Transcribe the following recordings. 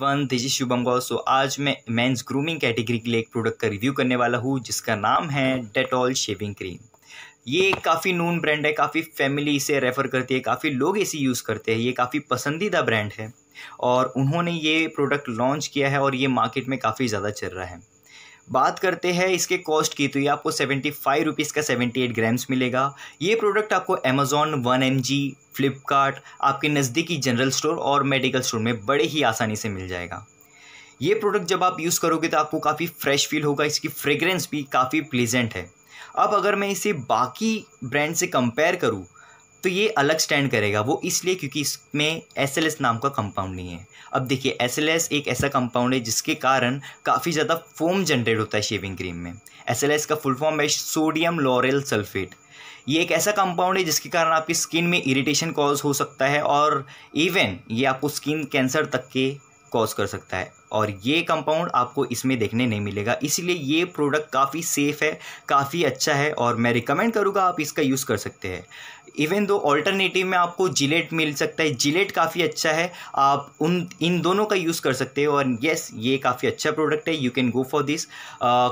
one this is Shubham गौ सो आज मैं मेंस ग्रूमिंग कैटेगरी के लिए एक प्रोडक्ट का रिव्यू करने वाला हूँ जिसका नाम है डेटॉल शेविंग क्रीम ये काफ़ी नून ब्रांड है काफ़ी फैमिली इसे रेफ़र करती है काफ़ी लोग इसे यूज़ करते हैं ये काफ़ी पसंदीदा ब्रांड है और उन्होंने ये प्रोडक्ट लॉन्च किया है और ये मार्केट में काफ़ी ज़्यादा चल रहा है बात करते हैं इसके कॉस्ट की तो ये आपको सेवेंटी फाइव रुपीज़ का सेवेंटी एट ग्राम्स मिलेगा ये प्रोडक्ट आपको Amazon one M G Flipkart आपके नज़दीकी जनरल स्टोर और मेडिकल स्टोर में बड़े ही आसानी से मिल जाएगा ये प्रोडक्ट जब आप यूज़ करोगे तो आपको काफ़ी फ्रेश फील होगा इसकी फ्रेगरेंस भी काफ़ी प्लीजेंट है अब अगर मैं इसे बाकी ब्रांड से कंपेयर करूँ तो ये अलग स्टैंड करेगा वो इसलिए क्योंकि इसमें एस एल एस नाम का कंपाउंड नहीं है अब देखिए एस एल एस एक ऐसा कंपाउंड है जिसके कारण काफ़ी ज़्यादा फोम जनरेट होता है शेविंग क्रीम में एस का फुल फॉर्म है सोडियम लॉरेल सल्फेट ये एक ऐसा कंपाउंड है जिसके कारण आपकी स्किन में इरिटेशन कॉज हो सकता है और इवन ये आपको स्किन कैंसर तक के कॉज कर सकता है और ये कंपाउंड आपको इसमें देखने नहीं मिलेगा इसीलिए ये प्रोडक्ट काफ़ी सेफ़ है काफ़ी अच्छा है और मैं रिकमेंड करूँगा आप इसका यूज़ कर सकते हैं इवन दो ऑल्टरनेटिव में आपको जिलेट मिल सकता है जिलेट काफ़ी अच्छा है आप उन इन दोनों का यूज़ कर सकते हो और येस ये काफ़ी अच्छा प्रोडक्ट है you can go for this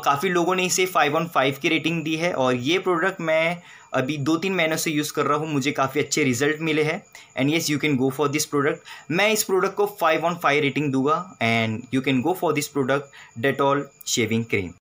काफ़ी लोगों ने इसे फाइव ऑन फाइव की रेटिंग दी है और ये प्रोडक्ट मैं अभी दो तीन महीनों से यूज़ कर रहा हूँ मुझे काफ़ी अच्छे रिजल्ट मिले हैं and yes you can go for this product मैं इस प्रोडक्ट को फाइव ऑन फाइव रेटिंग दूंगा and you can go for this product Dettol shaving cream